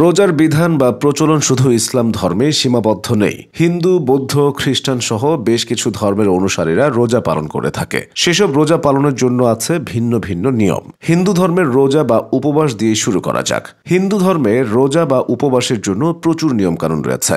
রোজার বিধান বা প্রচলন শুধু ইসলাম ধর্মে সীমাবদ্ধ নেই হিন্দু বৌদ্ধ খ্রিস্টান সহ বেশ কিছু ধর্মের অনুসারীরা রোজা পালন করে থাকে সেসব রোজা পালনের জন্য আছে ভিন্ন ভিন্ন নিয়ম হিন্দু ধর্মের রোজা বা উপবাস দিয়ে শুরু করা যাক হিন্দু ধর্মে রোজা বা উপবাসের জন্য প্রচুর নিয়মকানুন রয়েছে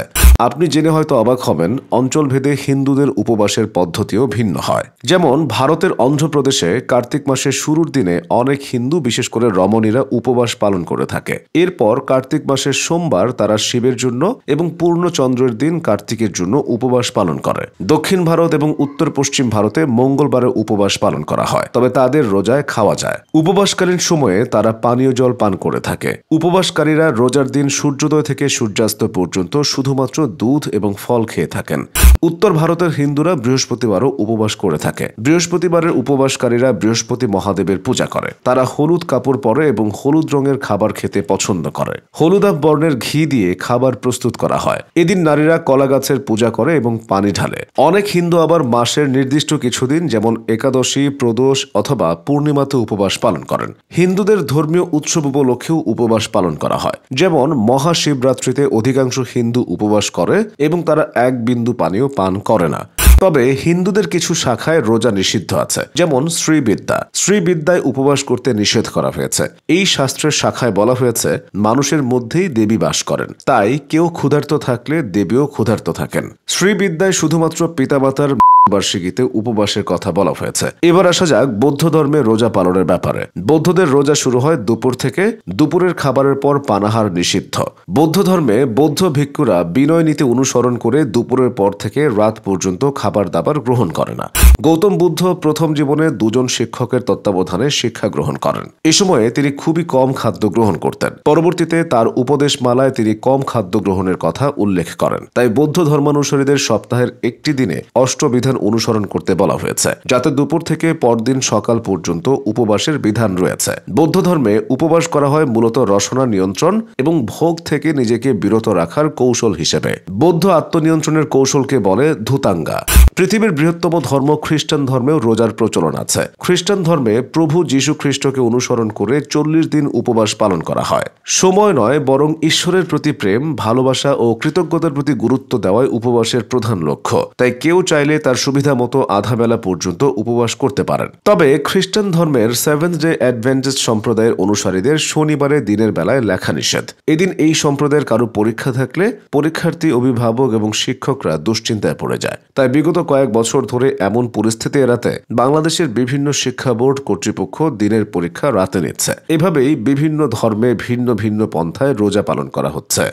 আপনি জেনে হয়তো অবাক হবেন অঞ্চলভেদে হিন্দুদের উপবাসের পদ্ধতিও ভিন্ন হয় যেমন ভারতের অন্ধ্রপ্রদেশে কার্তিক মাসের শুরুর দিনে অনেক হিন্দু বিশেষ করে রমণীরা উপবাস পালন করে থাকে এরপর কার্তিক মাসের সোমবার তারা শিবের জন্য এবং পূর্ণচন্দ্রের দিন কার্তিকের জন্য উপবাস পালন করে দক্ষিণ ভারত এবং উত্তর পশ্চিম ভারতে মঙ্গলবারে উপবাস পালন করা হয় তবে তাদের রোজায় খাওয়া যায় উপবাসকালীন সময়ে তারা পানীয় জল পান করে থাকে উপবাসকারীরা রোজার দিন সূর্যোদয় থেকে সূর্যাস্ত পর্যন্ত শুধুমাত্র দুধ এবং ফল খেয়ে থাকেন উত্তর ভারতের হিন্দুরা বৃহস্পতিবারও উপবাস করে থাকে বৃহস্পতিবারের উপবাসকারীরা বৃহস্পতি মহাদেবের পূজা করে তারা হলুদ কাপড় পরে এবং হলুদ রঙের খাবার খেতে পছন্দ করে হলুদাব বর্ণের ঘি দিয়ে খাবার প্রস্তুত করা হয় এদিন নারীরা কলা গাছের পূজা করে এবং পানি ঢালে অনেক হিন্দু আবার মাসের নির্দিষ্ট কিছুদিন যেমন একাদশী প্রদোষ অথবা পূর্ণিমাতে উপবাস পালন করেন হিন্দুদের ধর্মীয় উৎসব উপলক্ষেও উপবাস পালন করা হয় যেমন মহাশিবরাত্রিতে অধিকাংশ হিন্দু উপবাস করে এবং তারা এক বিন্দু পানীয় পান করে না তবে হিন্দুদের কিছু শাখায় রোজা নিষিদ্ধ আছে যেমন শ্রীবিদ্যা শ্রীবিদ্যায় উপবাস করতে নিষেধ করা হয়েছে এই শাস্ত্রের শাখায় বলা হয়েছে মানুষের মধ্যেই দেবী বাস করেন তাই কেউ ক্ষুধার্ত থাকলে দেবীও ক্ষুধার্ত থাকেন শ্রীবিদ্যায় শুধুমাত্র পিতামাতার বার্ষিকীতে উপবাসের কথা বলা হয়েছে এবার আসা যাক বৌদ্ধ ধর্মে রোজা পালনের ব্যাপারে বৌদ্ধদের রোজা শুরু হয় দুপুর থেকে দুপুরের খাবারের পর পানাহার নিষিদ্ধ বৌদ্ধ ধর্মে বৌদ্ধ ভিক্ষুরা বিনয় নীতি অনুসরণ করে দুপুরের পর থেকে রাত পর্যন্ত খাবার দাবার গ্রহণ করে না গৌতম বুদ্ধ প্রথম জীবনে দুজন শিক্ষকের তত্ত্বাবধানে শিক্ষা গ্রহণ করেন এ সময়ে তিনি খুবই কম খাদ্য গ্রহণ করতেন পরবর্তীতে তার উপদেশমালায় তিনি কম খাদ্য গ্রহণের কথা উল্লেখ করেন তাই বৌদ্ধ ধর্মানুসারীদের সপ্তাহের একটি দিনে অষ্টবিধান অনুসরণ করতে বলা হয়েছে যাতে দুপুর থেকে পরদিন সকাল পর্যন্ত উপবাসের বিধান রয়েছে বৌদ্ধ ধর্মে উপবাস করা হয় মূলত রসনা নিয়ন্ত্রণ এবং ভোগ থেকে নিজেকে বিরত রাখার কৌশল হিসেবে বৌদ্ধ আত্মনিয়ন্ত্রণের কৌশলকে বলে ধুতাঙ্গা পৃথিবীর বৃহত্তম ধর্ম খ্রিস্টান ধর্মেও রোজার প্রচলন আছে খ্রিস্টান ধর্মে প্রভু যীশু খ্রিস্টকে অনুসরণ করে চল্লিশ দিন উপবাস পালন করা হয় সময় নয় বরং ঈশ্বরের প্রতি প্রেম ভালোবাসা ও কৃতজ্ঞতার প্রতি গুরুত্ব দেওয়ায় উপবাসের প্রধান লক্ষ্য তাই কেউ চাইলে তার সুবিধা মতো আধা বেলা পর্যন্ত উপবাস করতে পারেন তবে খ্রিস্টান ধর্মের সেভেন্থ ডে অ্যাডভেঞ্চেস সম্প্রদায়ের অনুসারীদের শনিবারে দিনের বেলায় লেখা নিষেধ এদিন এই সম্প্রদায়ের কারো পরীক্ষা থাকলে পরীক্ষার্থী অভিভাবক এবং শিক্ষকরা দুশ্চিন্তায় পড়ে যায় তাই বিগত কয়েক বছর ধরে এমন পরিস্থিতি এড়াতে বাংলাদেশের বিভিন্ন শিক্ষা বোর্ড কর্তৃপক্ষ দিনের পরীক্ষা রাতে নিচ্ছে এভাবেই বিভিন্ন ধর্মে ভিন্ন ভিন্ন পন্থায় রোজা পালন করা হচ্ছে